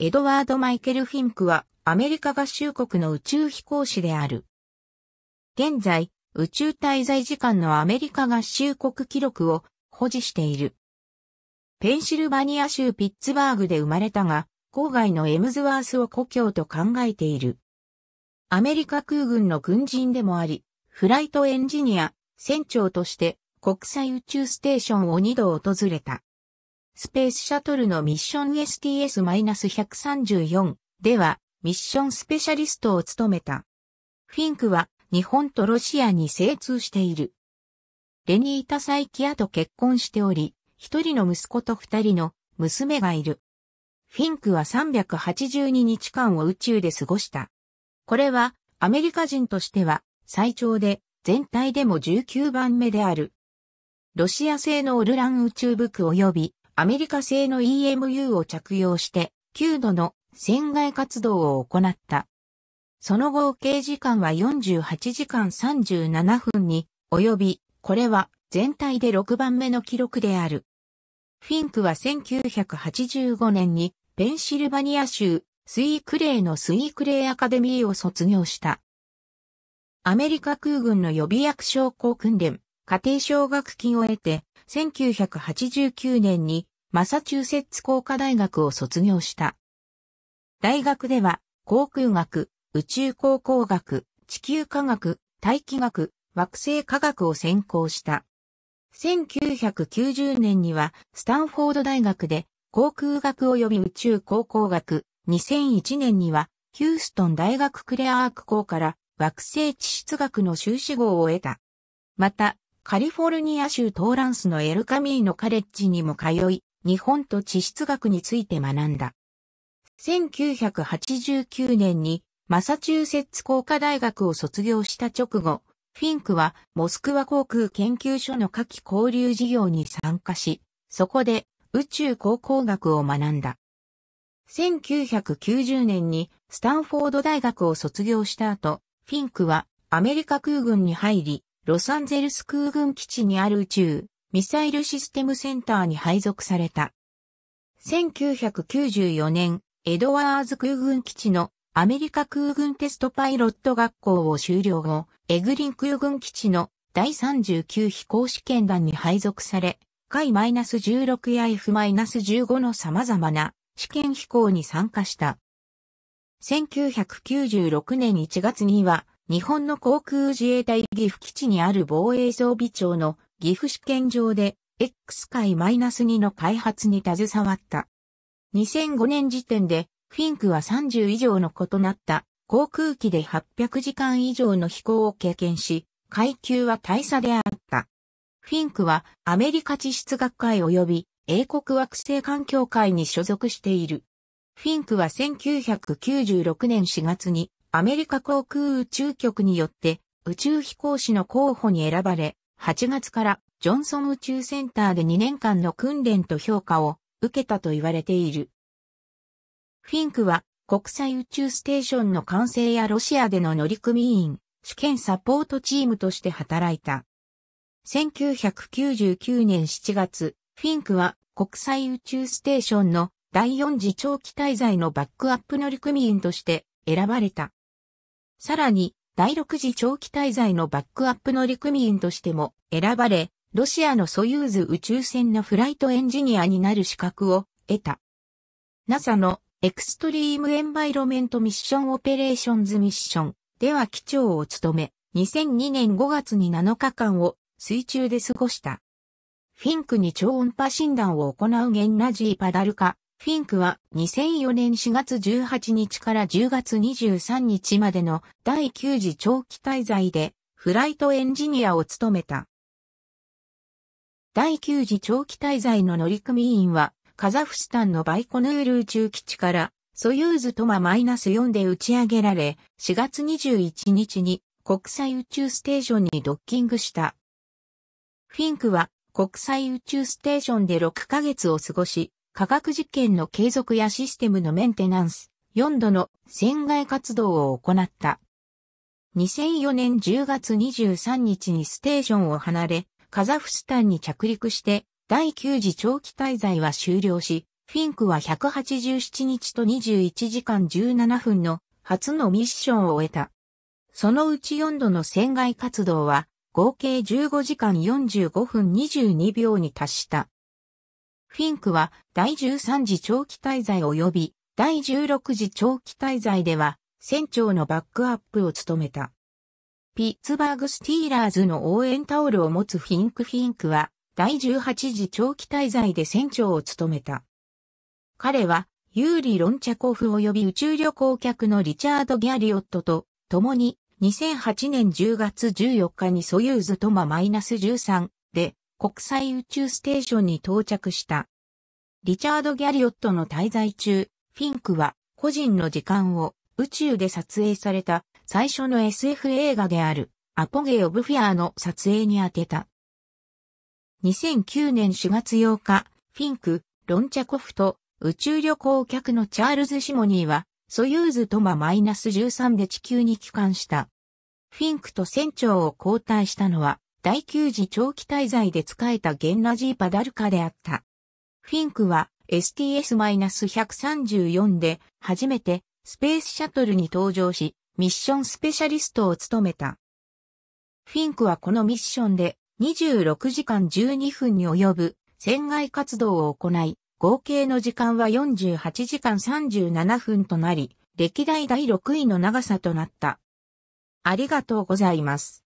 エドワード・マイケル・フィンクはアメリカ合衆国の宇宙飛行士である。現在、宇宙滞在時間のアメリカ合衆国記録を保持している。ペンシルバニア州ピッツバーグで生まれたが、郊外のエムズワースを故郷と考えている。アメリカ空軍の軍人でもあり、フライトエンジニア、船長として国際宇宙ステーションを2度訪れた。スペースシャトルのミッション STS-134 ではミッションスペシャリストを務めた。フィンクは日本とロシアに精通している。レニータ・サイキアと結婚しており、一人の息子と二人の娘がいる。フィンクは382日間を宇宙で過ごした。これはアメリカ人としては最長で全体でも19番目である。ロシア製のオルラン宇宙服及びアメリカ製の EMU を着用して、9度の船外活動を行った。その合計時間は48時間37分に及び、これは全体で6番目の記録である。フィンクは1985年にペンシルバニア州スイークレイのスイークレイアカデミーを卒業した。アメリカ空軍の予備役将校訓練、家庭奨学金を得て、1989年にマサチューセッツ工科大学を卒業した。大学では、航空学、宇宙航行学、地球科学、大気学、惑星科学を専攻した。1990年には、スタンフォード大学で、航空学及び宇宙航行学、2001年には、ヒューストン大学クレアーク校から、惑星地質学の修士号を得た。また、カリフォルニア州トーランスのエルカミーノカレッジにも通い、日本と地質学について学んだ。1989年にマサチューセッツ工科大学を卒業した直後、フィンクはモスクワ航空研究所の夏季交流事業に参加し、そこで宇宙航空学を学んだ。1990年にスタンフォード大学を卒業した後、フィンクはアメリカ空軍に入り、ロサンゼルス空軍基地にある宇宙ミサイルシステムセンターに配属された。1994年、エドワーズ空軍基地のアメリカ空軍テストパイロット学校を修了後、エグリン空軍基地の第39飛行試験団に配属され、海 -16 や F-15 の様々な試験飛行に参加した。1996年1月には、日本の航空自衛隊岐阜基地にある防衛装備庁の岐阜試験場で X 界 -2 の開発に携わった。2005年時点でフィンクは30以上の異なった航空機で800時間以上の飛行を経験し、階級は大差であった。フィンクはアメリカ地質学会及び英国惑星環境会に所属している。フィンクは1996年4月にアメリカ航空宇宙局によって宇宙飛行士の候補に選ばれ、8月からジョンソン宇宙センターで2年間の訓練と評価を受けたと言われている。フィンクは国際宇宙ステーションの完成やロシアでの乗組員、試験サポートチームとして働いた。1999年7月、フィンクは国際宇宙ステーションの第4次長期滞在のバックアップ乗組員として選ばれた。さらに、第6次長期滞在のバックアップの陸民としても選ばれ、ロシアのソユーズ宇宙船のフライトエンジニアになる資格を得た。NASA のエクストリームエンバイロメントミッションオペレーションズミッションでは機長を務め、2002年5月に7日間を水中で過ごした。フィンクに超音波診断を行うゲンナジー・パダル化フィンクは2004年4月18日から10月23日までの第9次長期滞在でフライトエンジニアを務めた。第9次長期滞在の乗組員はカザフスタンのバイコヌール宇宙基地からソユーズトママイナス4で打ち上げられ4月21日に国際宇宙ステーションにドッキングした。フィンクは国際宇宙ステーションで6ヶ月を過ごし、科学実験の継続やシステムのメンテナンス、4度の船外活動を行った。2004年10月23日にステーションを離れ、カザフスタンに着陸して、第9次長期滞在は終了し、フィンクは187日と21時間17分の初のミッションを終えた。そのうち4度の船外活動は合計15時間45分22秒に達した。フィンクは第13次長期滞在及び第16次長期滞在では船長のバックアップを務めた。ピッツバーグスティーラーズの応援タオルを持つフィンクフィンクは第18次長期滞在で船長を務めた。彼はユーリ・ロンチャコフ及び宇宙旅行客のリチャード・ギャリオットと共に2008年10月14日にソユーズトマ -13 で国際宇宙ステーションに到着した。リチャード・ギャリオットの滞在中、フィンクは個人の時間を宇宙で撮影された最初の SF 映画であるアポゲ・オブ・フィアーの撮影に当てた。2009年4月8日、フィンク、ロンチャコフと宇宙旅行客のチャールズ・シモニーは、ソユーズトママイナス13で地球に帰還した。フィンクと船長を交代したのは、第9次長期滞在で仕えたゲンナジー・パダルカであった。フィンクは STS-134 で初めてスペースシャトルに搭乗し、ミッションスペシャリストを務めた。フィンクはこのミッションで26時間12分に及ぶ船外活動を行い、合計の時間は48時間37分となり、歴代第6位の長さとなった。ありがとうございます。